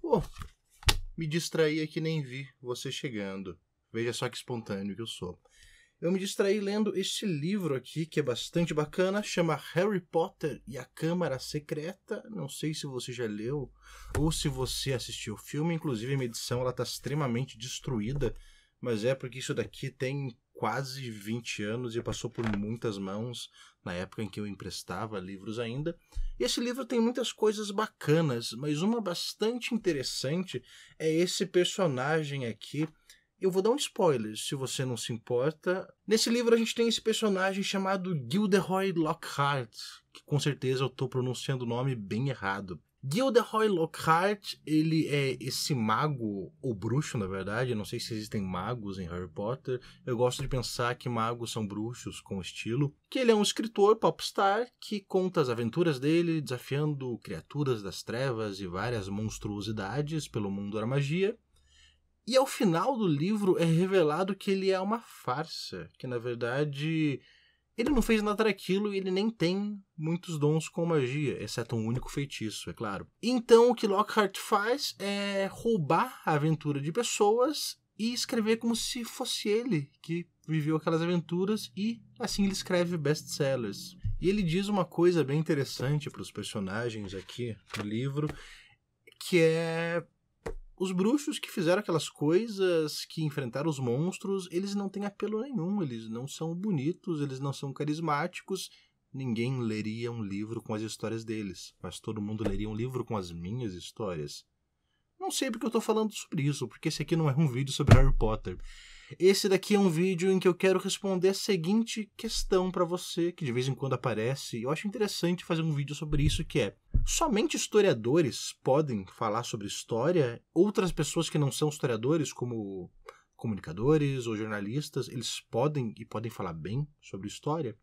Pô, me distraí aqui nem vi você chegando. Veja só que espontâneo que eu sou. Eu me distraí lendo este livro aqui, que é bastante bacana, chama Harry Potter e a Câmara Secreta. Não sei se você já leu ou se você assistiu o filme, inclusive a minha edição ela está extremamente destruída, mas é porque isso daqui tem quase 20 anos e passou por muitas mãos na época em que eu emprestava livros ainda. E esse livro tem muitas coisas bacanas, mas uma bastante interessante é esse personagem aqui. Eu vou dar um spoiler, se você não se importa. Nesse livro a gente tem esse personagem chamado Gilderoy Lockhart, que com certeza eu estou pronunciando o nome bem errado. Gilderoy Lockhart, ele é esse mago, ou bruxo, na verdade. Não sei se existem magos em Harry Potter. Eu gosto de pensar que magos são bruxos com estilo. Que ele é um escritor popstar que conta as aventuras dele, desafiando criaturas das trevas e várias monstruosidades pelo mundo da magia. E ao final do livro é revelado que ele é uma farsa, que na verdade ele não fez nada daquilo e ele nem tem muitos dons com magia, exceto um único feitiço, é claro. Então o que Lockhart faz é roubar a aventura de pessoas e escrever como se fosse ele que viveu aquelas aventuras e assim ele escreve best-sellers. E ele diz uma coisa bem interessante para os personagens aqui no livro, que é os bruxos que fizeram aquelas coisas, que enfrentaram os monstros, eles não têm apelo nenhum, eles não são bonitos, eles não são carismáticos. Ninguém leria um livro com as histórias deles, mas todo mundo leria um livro com as minhas histórias. Não sei porque eu estou falando sobre isso, porque esse aqui não é um vídeo sobre Harry Potter. Esse daqui é um vídeo em que eu quero responder a seguinte questão para você, que de vez em quando aparece. Eu acho interessante fazer um vídeo sobre isso, que é somente historiadores podem falar sobre história, outras pessoas que não são historiadores, como comunicadores ou jornalistas, eles podem e podem falar bem sobre história?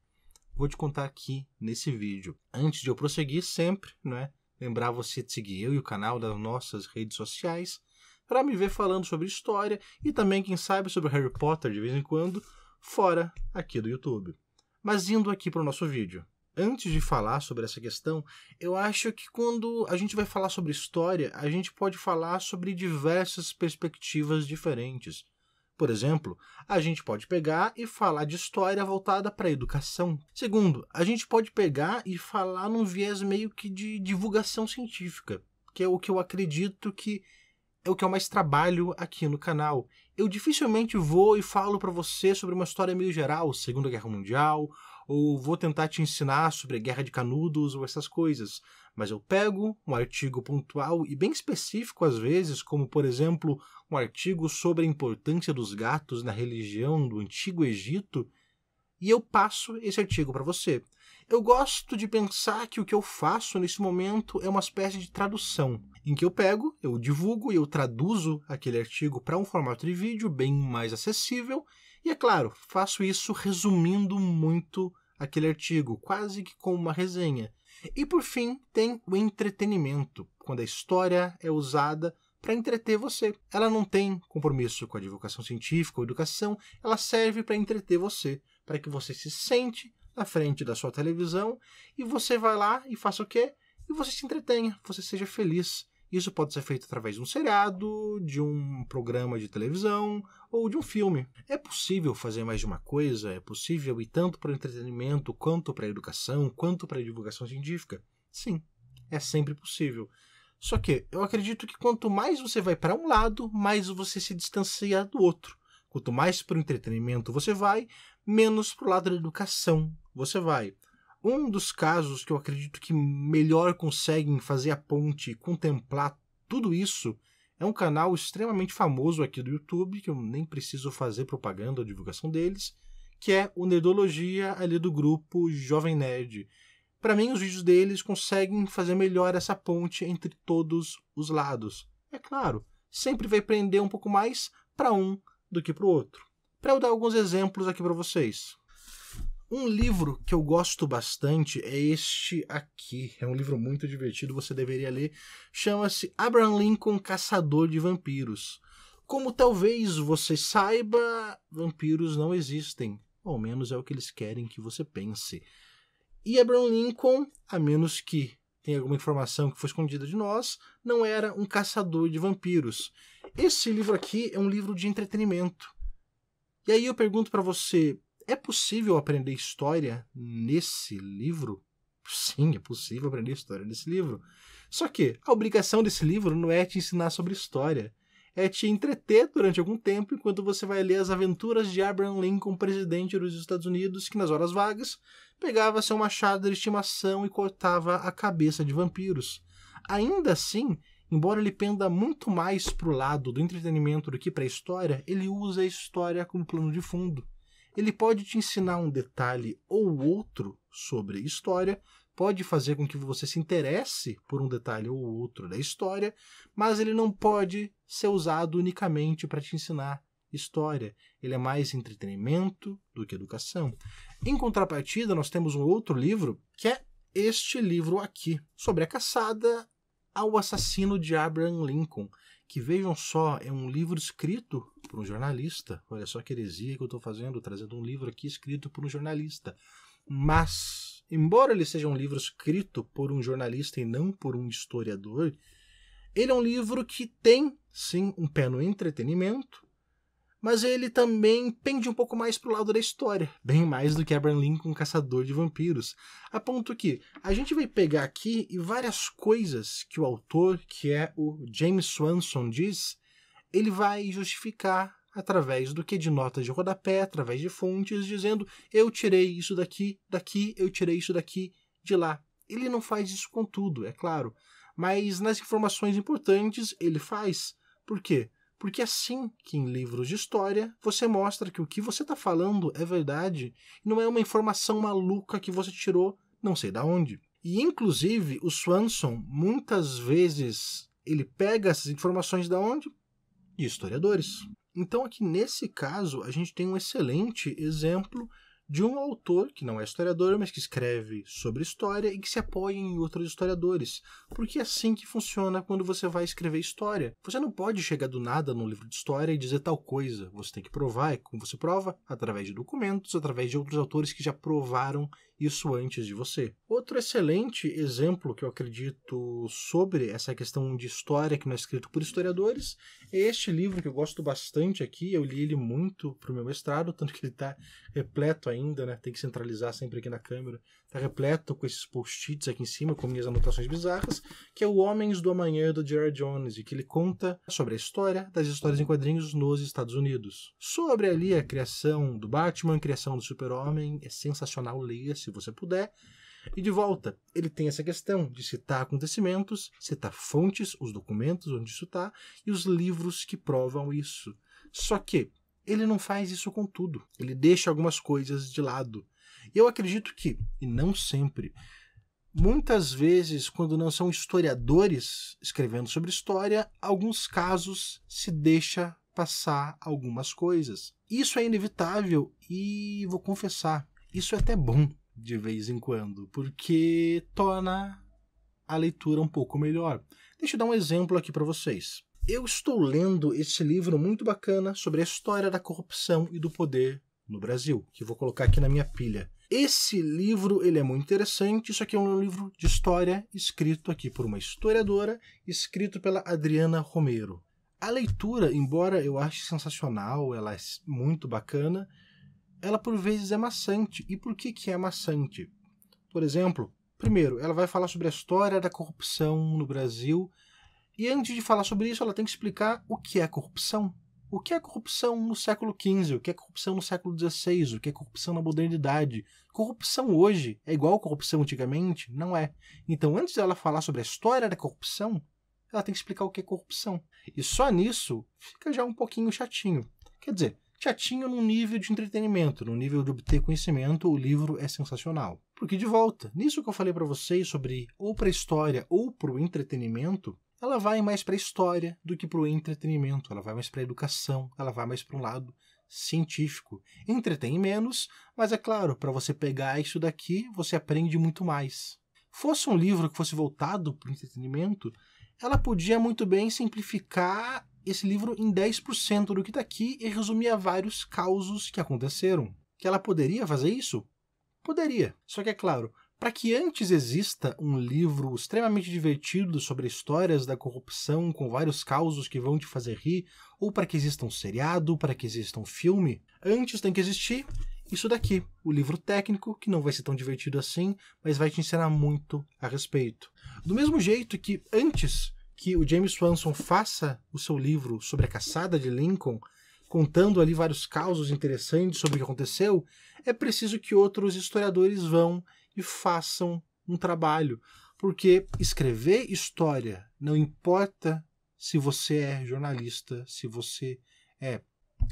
Vou te contar aqui nesse vídeo. Antes de eu prosseguir, sempre, né? Lembrar você de seguir eu e o canal das nossas redes sociais para me ver falando sobre história e também, quem sabe, sobre Harry Potter de vez em quando, fora aqui do YouTube. Mas indo aqui para o nosso vídeo antes de falar sobre essa questão, eu acho que quando a gente vai falar sobre história, a gente pode falar sobre diversas perspectivas diferentes. Por exemplo, a gente pode pegar e falar de história voltada para a educação. Segundo, a gente pode pegar e falar num viés meio que de divulgação científica, que é o que eu acredito que é o que eu mais trabalho aqui no canal. Eu dificilmente vou e falo para você sobre uma história meio geral, Segunda Guerra Mundial, ou vou tentar te ensinar sobre a guerra de canudos ou essas coisas, mas eu pego um artigo pontual e bem específico às vezes, como por exemplo, um artigo sobre a importância dos gatos na religião do antigo Egito, e eu passo esse artigo para você. Eu gosto de pensar que o que eu faço nesse momento é uma espécie de tradução, em que eu pego, eu divulgo e eu traduzo aquele artigo para um formato de vídeo bem mais acessível e é claro, faço isso resumindo muito aquele artigo, quase que como uma resenha. E por fim, tem o entretenimento, quando a história é usada para entreter você. Ela não tem compromisso com a divulgação científica ou educação, ela serve para entreter você, para que você se sente na frente da sua televisão e você vai lá e faça o quê? E você se entretenha, você seja feliz, isso pode ser feito através de um seriado, de um programa de televisão ou de um filme. É possível fazer mais de uma coisa, é possível ir tanto para o entretenimento, quanto para a educação, quanto para a divulgação científica? Sim, é sempre possível. Só que eu acredito que quanto mais você vai para um lado, mais você se distancia do outro. Quanto mais para o entretenimento você vai, menos para o lado da educação você vai. Um dos casos que eu acredito que melhor conseguem fazer a ponte e contemplar tudo isso é um canal extremamente famoso aqui do YouTube, que eu nem preciso fazer propaganda ou divulgação deles, que é o Nerdologia ali do grupo Jovem Nerd. Para mim, os vídeos deles conseguem fazer melhor essa ponte entre todos os lados. É claro, sempre vai prender um pouco mais para um do que para o outro. Para eu dar alguns exemplos aqui para vocês. Um livro que eu gosto bastante é este aqui. É um livro muito divertido, você deveria ler. Chama-se Abraham Lincoln Caçador de Vampiros. Como talvez você saiba, vampiros não existem. Ou menos é o que eles querem que você pense. E Abraham Lincoln, a menos que tenha alguma informação que foi escondida de nós, não era um caçador de vampiros. Esse livro aqui é um livro de entretenimento. E aí eu pergunto para você, é possível aprender história nesse livro? Sim, é possível aprender história nesse livro. Só que a obrigação desse livro não é te ensinar sobre história, é te entreter durante algum tempo enquanto você vai ler as aventuras de Abraham Lincoln, presidente dos Estados Unidos, que nas horas vagas pegava seu machado de estimação e cortava a cabeça de vampiros. Ainda assim, embora ele penda muito mais para o lado do entretenimento do que para a história, ele usa a história como plano de fundo. Ele pode te ensinar um detalhe ou outro sobre história, pode fazer com que você se interesse por um detalhe ou outro da história, mas ele não pode ser usado unicamente para te ensinar história. Ele é mais entretenimento do que educação. Em contrapartida, nós temos um outro livro que é este livro aqui, sobre a caçada ao assassino de Abraham Lincoln, que vejam só, é um livro escrito por um jornalista. Olha só que heresia que eu estou fazendo, trazendo um livro aqui escrito por um jornalista. Mas, embora ele seja um livro escrito por um jornalista e não por um historiador, ele é um livro que tem, sim, um pé no entretenimento, mas ele também pende um pouco mais pro lado da história, bem mais do que Abraham Lincoln Caçador de Vampiros. A ponto que a gente vai pegar aqui e várias coisas que o autor, que é o James Swanson, diz, ele vai justificar através do que de notas de rodapé, através de fontes, dizendo eu tirei isso daqui, daqui, eu tirei isso daqui, de lá. Ele não faz isso com tudo, é claro, mas nas informações importantes ele faz. Por quê? porque assim que em livros de história você mostra que o que você está falando é verdade e não é uma informação maluca que você tirou não sei da onde. E inclusive o Swanson muitas vezes ele pega essas informações da onde? De historiadores. Então aqui nesse caso a gente tem um excelente exemplo de um autor que não é historiador, mas que escreve sobre história e que se apoia em outros historiadores. Porque é assim que funciona quando você vai escrever história. Você não pode chegar do nada num livro de história e dizer tal coisa. Você tem que provar, e como você prova? Através de documentos, através de outros autores que já provaram isso antes de você. Outro excelente exemplo que eu acredito sobre essa questão de história que não é escrito por historiadores é este livro que eu gosto bastante aqui. Eu li ele muito para o meu mestrado, tanto que ele está repleto ainda, né? Tem que centralizar sempre aqui na câmera Está repleto com esses post-its aqui em cima, com minhas anotações bizarras, que é o Homens do Amanhã do Gerard Jones, e que ele conta sobre a história das histórias em quadrinhos nos Estados Unidos. Sobre ali a criação do Batman, a criação do Super-Homem, é sensacional, leia se você puder. E de volta, ele tem essa questão de citar acontecimentos, citar fontes, os documentos onde isso está e os livros que provam isso. Só que ele não faz isso com tudo. Ele deixa algumas coisas de lado. Eu acredito que, e não sempre, muitas vezes, quando não são historiadores escrevendo sobre história, alguns casos se deixa passar algumas coisas. Isso é inevitável e vou confessar, isso é até bom de vez em quando, porque torna a leitura um pouco melhor. Deixa eu dar um exemplo aqui para vocês. Eu estou lendo esse livro muito bacana sobre a história da corrupção e do poder no Brasil, que vou colocar aqui na minha pilha. Esse livro ele é muito interessante. Isso aqui é um livro de história escrito aqui por uma historiadora, escrito pela Adriana Romero. A leitura, embora eu ache sensacional, ela é muito bacana, ela por vezes é maçante. E por que, que é maçante? Por exemplo, primeiro, ela vai falar sobre a história da corrupção no Brasil. E antes de falar sobre isso, ela tem que explicar o que é corrupção o que é corrupção no século XV, o que é corrupção no século XVI, o que é corrupção na modernidade. Corrupção hoje é igual corrupção antigamente? Não é. Então, antes dela falar sobre a história da corrupção, ela tem que explicar o que é corrupção. E só nisso fica já um pouquinho chatinho. Quer dizer, chatinho no nível de entretenimento, no nível de obter conhecimento, o livro é sensacional. Porque de volta, nisso que eu falei para vocês sobre ou para a história ou para o entretenimento, ela vai mais para a história do que para o entretenimento, ela vai mais para a educação, ela vai mais para um lado científico. Entretém menos, mas é claro, para você pegar isso daqui, você aprende muito mais. Fosse um livro que fosse voltado para o entretenimento, ela podia muito bem simplificar esse livro em 10% do que está aqui e resumir a vários causos que aconteceram. Que ela poderia fazer isso? Poderia. Só que é claro, para que antes exista um livro extremamente divertido sobre histórias da corrupção com vários causos que vão te fazer rir, ou para que exista um seriado, para que exista um filme, antes tem que existir isso daqui, o livro técnico, que não vai ser tão divertido assim, mas vai te ensinar muito a respeito. Do mesmo jeito que antes que o James Swanson faça o seu livro sobre a caçada de Lincoln, contando ali vários causos interessantes sobre o que aconteceu, é preciso que outros historiadores vão e façam um trabalho. Porque escrever história não importa se você é jornalista, se você é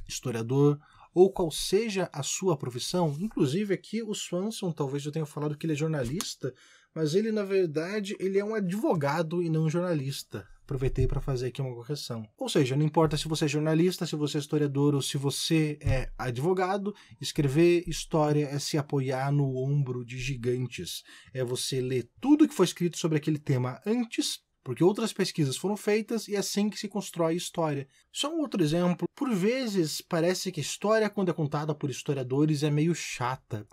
historiador ou qual seja a sua profissão. Inclusive aqui o Swanson, talvez eu tenha falado que ele é jornalista, mas ele na verdade ele é um advogado e não um jornalista aproveitei para fazer aqui uma correção. Ou seja, não importa se você é jornalista, se você é historiador ou se você é advogado, escrever história é se apoiar no ombro de gigantes. É você ler tudo que foi escrito sobre aquele tema antes porque outras pesquisas foram feitas e é assim que se constrói a história. Só um outro exemplo: por vezes parece que a história, quando é contada por historiadores, é meio chata.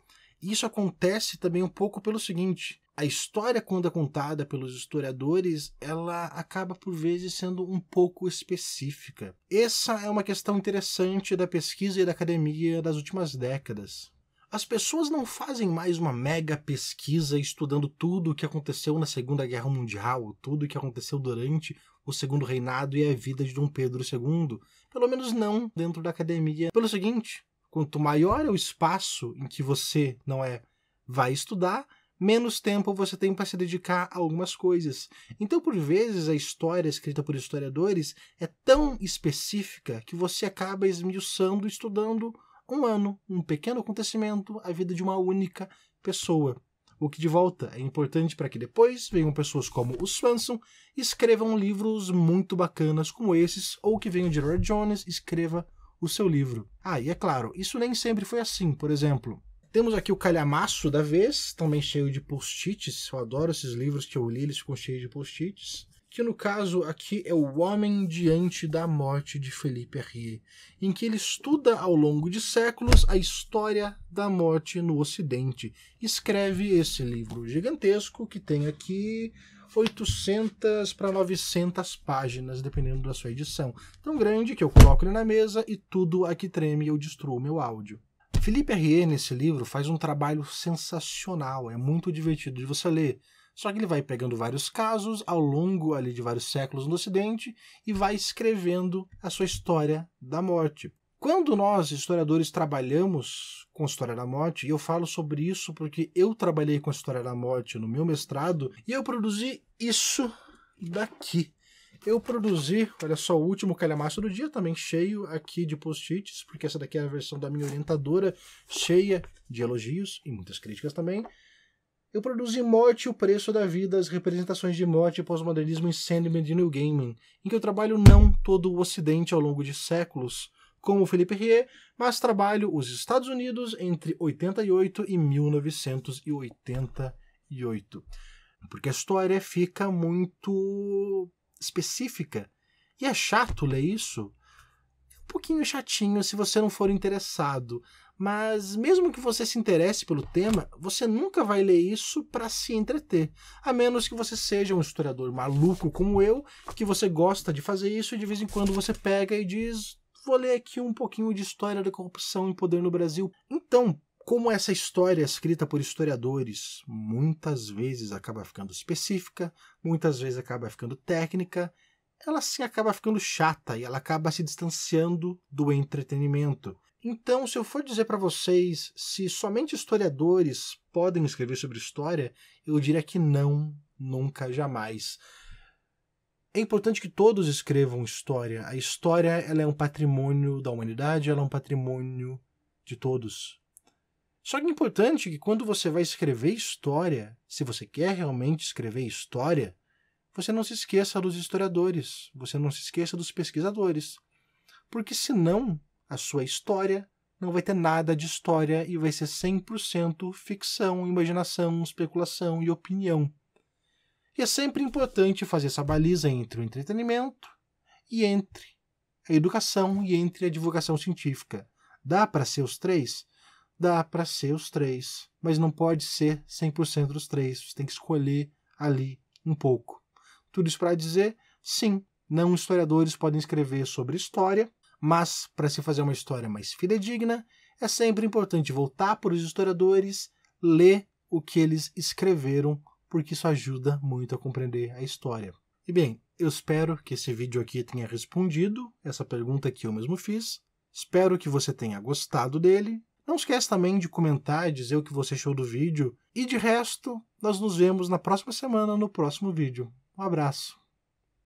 Isso acontece também um pouco pelo seguinte: a história, quando é contada pelos historiadores, ela acaba por vezes sendo um pouco específica. Essa é uma questão interessante da pesquisa e da academia das últimas décadas. As pessoas não fazem mais uma mega pesquisa estudando tudo o que aconteceu na Segunda Guerra Mundial, tudo o que aconteceu durante o Segundo Reinado e a vida de Dom Pedro II, pelo menos não dentro da academia. Pelo seguinte, Quanto maior é o espaço em que você não é vai estudar, menos tempo você tem para se dedicar a algumas coisas. Então, por vezes, a história escrita por historiadores é tão específica que você acaba esmiuçando estudando um ano, um pequeno acontecimento, a vida de uma única pessoa. O que de volta é importante para que depois venham pessoas como o Swanson escrevam livros muito bacanas como esses, ou que venham de Gerard Jones escreva o seu livro. Ah, e é claro, isso nem sempre foi assim. Por exemplo, temos aqui o Calhamaço da Vez, também cheio de post-its. Eu adoro esses livros que eu li, eles ficam cheios de post-its. Que no caso aqui é O Homem Diante da Morte de Felipe Rie, em que ele estuda ao longo de séculos a história da morte no Ocidente. Escreve esse livro gigantesco que tem aqui 800 para 900 páginas, dependendo da sua edição. Tão grande que eu coloco ele na mesa e tudo aqui treme e eu destruo meu áudio. Felipe R.E. nesse livro faz um trabalho sensacional, é muito divertido de você ler. Só que ele vai pegando vários casos ao longo ali de vários séculos no Ocidente e vai escrevendo a sua história da morte. Quando nós, historiadores, trabalhamos com História da Morte, e eu falo sobre isso porque eu trabalhei com História da Morte no meu mestrado, e eu produzi isso daqui. Eu produzi, olha só, o último calhamaço do dia, também cheio aqui de post-its, porque essa daqui é a versão da minha orientadora, cheia de elogios e muitas críticas também. Eu produzi Morte e o Preço da Vida, as representações de morte, pós-modernismo e Sandman de New Gaming, em que eu trabalho não todo o Ocidente ao longo de séculos, como Felipe Rie, mas trabalho os Estados Unidos entre 88 e 1988. Porque a história fica muito específica. E é chato ler isso. É um pouquinho chatinho se você não for interessado. Mas mesmo que você se interesse pelo tema, você nunca vai ler isso para se entreter, a menos que você seja um historiador maluco como eu, que você gosta de fazer isso e de vez em quando você pega e diz: vou ler aqui um pouquinho de história da corrupção e poder no Brasil. Então, como essa história é escrita por historiadores muitas vezes acaba ficando específica, muitas vezes acaba ficando técnica, ela sim acaba ficando chata e ela acaba se distanciando do entretenimento. Então, se eu for dizer para vocês se somente historiadores podem escrever sobre história, eu diria que não, nunca, jamais. É importante que todos escrevam história. A história ela é um patrimônio da humanidade, ela é um patrimônio de todos. Só que é importante que quando você vai escrever história, se você quer realmente escrever história, você não se esqueça dos historiadores, você não se esqueça dos pesquisadores. Porque senão a sua história não vai ter nada de história e vai ser 100% ficção, imaginação, especulação e opinião. E é sempre importante fazer essa baliza entre o entretenimento e entre a educação e entre a divulgação científica. Dá para ser os três? Dá para ser os três, mas não pode ser 100% os três. Você tem que escolher ali um pouco. Tudo isso para dizer, sim, não historiadores podem escrever sobre história, mas para se fazer uma história mais fidedigna, é sempre importante voltar para os historiadores, ler o que eles escreveram porque isso ajuda muito a compreender a história. E bem, eu espero que esse vídeo aqui tenha respondido essa pergunta que eu mesmo fiz. Espero que você tenha gostado dele. Não esquece também de comentar, e dizer o que você achou do vídeo. E de resto, nós nos vemos na próxima semana, no próximo vídeo. Um abraço.